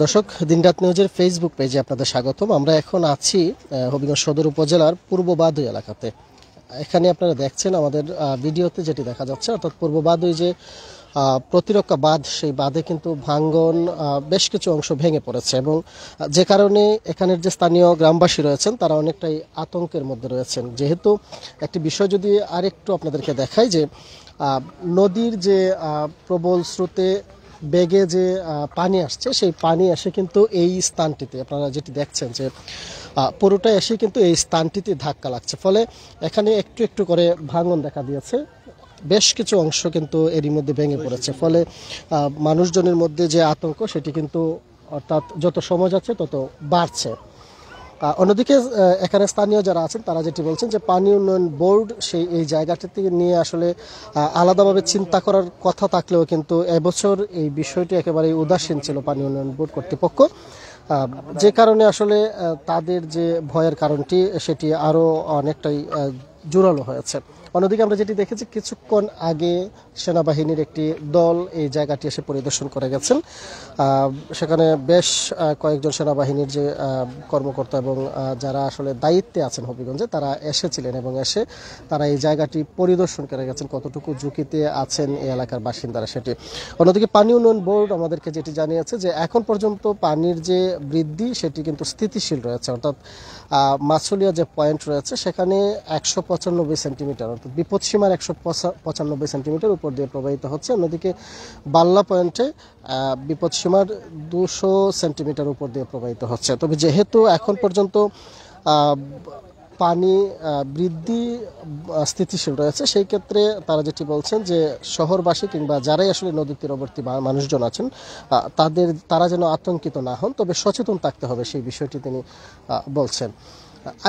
দর্শক দিনরাত নিউজের ফেসবুক পেজে আপনাদের স্বাগতম আমরা এখন আছি হবিগঞ্জ সদর উপজেলার পূর্ব বাদুই এলাকাতে এখানে আপনারা দেখছেন আমাদের ভিডিওতে যেটি দেখা যাচ্ছে অর্থাৎ পূর্ব বাদুই যে প্রতিরক্ষা বাঁধ সেই বাঁধে কিন্তু ভাঙ্গন বেশ কিছু অংশ ভেঙে পড়েছে এবং যে কারণে এখানের যে স্থানীয় গ্রামবাসী রয়েছেন তারা অনেকটাই আতঙ্কের মধ্যে রয়েছেন যেহেতু একটি বিষয় যদি আরেকটু আপনাদেরকে দেখাই যে নদীর যে প্রবল স্রোতে বেগে যে পানি আসছে সেই পানি এসে কিন্তু এই স্থানটিতে আপনারা যেটি দেখছেন যে পুরোটা এসে কিন্তু এই স্থানটিতে ধাক্কা লাগছে ফলে এখানে একটু একটু করে ভাঙন দেখা দিয়েছে বেশ কিছু অংশ কিন্তু এরই মধ্যে ভেঙে পড়েছে ফলে মানুষজনের মধ্যে যে আতঙ্ক সেটি কিন্তু অর্থাৎ যত সময় যাচ্ছে তত বাড়ছে অন্যদিকে এখানে স্থানীয় যারা আছেন তারা যেটি বলছেন যে পানি উন্নয়ন বোর্ড সেই এই জায়গাটি নিয়ে আসলে আলাদাভাবে চিন্তা করার কথা থাকলেও কিন্তু এবছর এই বিষয়টি একেবারে উদাসীন ছিল পানি উন্নয়ন বোর্ড কর্তৃপক্ষ যে কারণে আসলে তাদের যে ভয়ের কারণটি সেটি আরও অনেকটাই জোরালো হয়েছে অন্যদিকে আমরা যেটি দেখেছি কিছুক্ষণ আগে সেনাবাহিনীর একটি দল এই জায়গাটি এসে পরিদর্শন করে গেছেন সেখানে বেশ কয়েকজন সেনাবাহিনীর যে কর্মকর্তা এবং যারা আসলে দায়িত্বে আছেন হবিগঞ্জে তারা এসেছিলেন এবং এসে তারা এই জায়গাটি পরিদর্শন করে গেছেন কতটুকু ঝুঁকিতে আছেন এই এলাকার বাসিন্দারা সেটি অন্যদিকে পানি উন্নয়ন বোর্ড আমাদেরকে যেটি জানিয়েছে যে এখন পর্যন্ত পানির যে বৃদ্ধি সেটি কিন্তু স্থিতিশীল রয়েছে অর্থাৎ মাছুলিয়া যে পয়েন্ট রয়েছে সেখানে একশো পঁচানব্বই সেন্টিমিটার অর্থাৎ বিপদসীমার একশো পঁচানব্বই সেন্টিমিটার উপর দিয়ে প্রবাহিত হচ্ছে অন্যদিকে বাল্লা পয়েন্টে বিপদসীমার দুশো সেন্টিমিটার উপর দিয়ে প্রবাহিত হচ্ছে তবে যেহেতু এখন পর্যন্ত পানি বৃদ্ধি স্থিতিশীল রয়েছে সেই ক্ষেত্রে তারা যেটি বলছেন যে শহরবাসী কিংবা যারাই আসলে নদীর তীরবর্তী মানুষজন আছেন তাদের তারা যেন আতঙ্কিত না হন তবে সচেতন থাকতে হবে সেই বিষয়টি তিনি বলছেন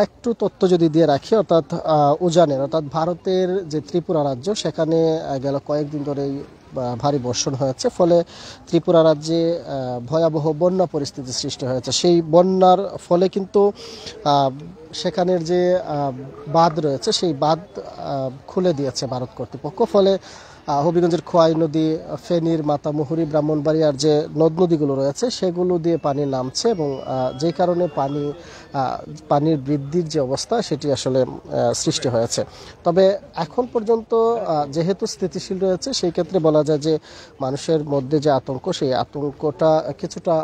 একটু তথ্য যদি দিয়ে রাখি অর্থাৎ উজানের অর্থাৎ ভারতের যে ত্রিপুরা রাজ্য সেখানে গেল কয়েকদিন ধরেই ভারী বর্ষণ হয়েছে ফলে ত্রিপুরা রাজ্যে ভয়াবহ বন্যা পরিস্থিতি সৃষ্টি হয়েছে সেই বন্যার ফলে কিন্তু সেখানের যে বাঁধ রয়েছে সেই বাঁধ খুলে দিয়েছে ভারত কর্তৃপক্ষ ফলে হবিগঞ্জের খোয়াই নদী ফেনীর মাতামুহুরি ব্রাহ্মণবাড়িয়ার যে নদ নদীগুলো রয়েছে সেগুলো দিয়ে পানি নামছে এবং যে কারণে পানি পানির বৃদ্ধির যে অবস্থা সেটি আসলে সৃষ্টি হয়েছে তবে এখন পর্যন্ত যেহেতু স্থিতিশীল রয়েছে সেই ক্ষেত্রে বলা যায় যে মানুষের মধ্যে যে আতঙ্ক সেই আতঙ্কটা কিছুটা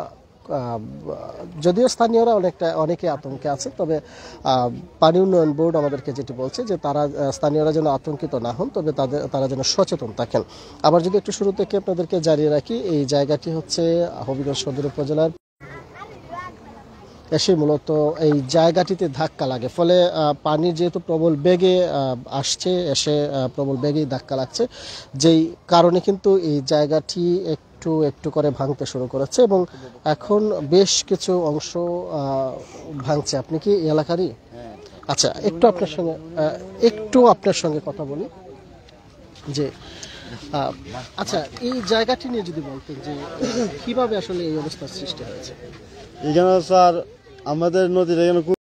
যদিও স্থানীয়রা অনেকটা অনেকে আতঙ্কে আছে তবে পানি উন্নয়ন বোর্ড আমাদেরকে যেটি বলছে যে তারা স্থানীয়রা যেন আতঙ্কিত না হন তবে তাদের তারা যেন সচেতন থাকেন আবার যদি একটু শুরু থেকে আপনাদেরকে জানিয়ে রাখি এই জায়গাটি হচ্ছে হবিগঞ্জ সদর উপজেলার এসে মূলত এই জায়গাটিতে ধাক্কা লাগে ফলে পানি যেহেতু প্রবল বেগে আসছে এসে প্রবল বেগেই ধাক্কা লাগছে যেই কারণে কিন্তু এই জায়গাটি এক একটু একটু করে ভাঙতে শুরু করেছে এবং এখন বেশ কিছু অংশ ভাঙছে আপনি কি এলাকারই হ্যাঁ। আচ্ছা একটু আপনার সঙ্গে একটু আপনার সঙ্গে কথা বলি যে আচ্ছা এই জায়গাটি নিয়ে যদি বলতেন যে কিভাবে আসলে এই অবস্থার সৃষ্টি হয়েছে এখানে স্যার আমাদের নদীর এখানে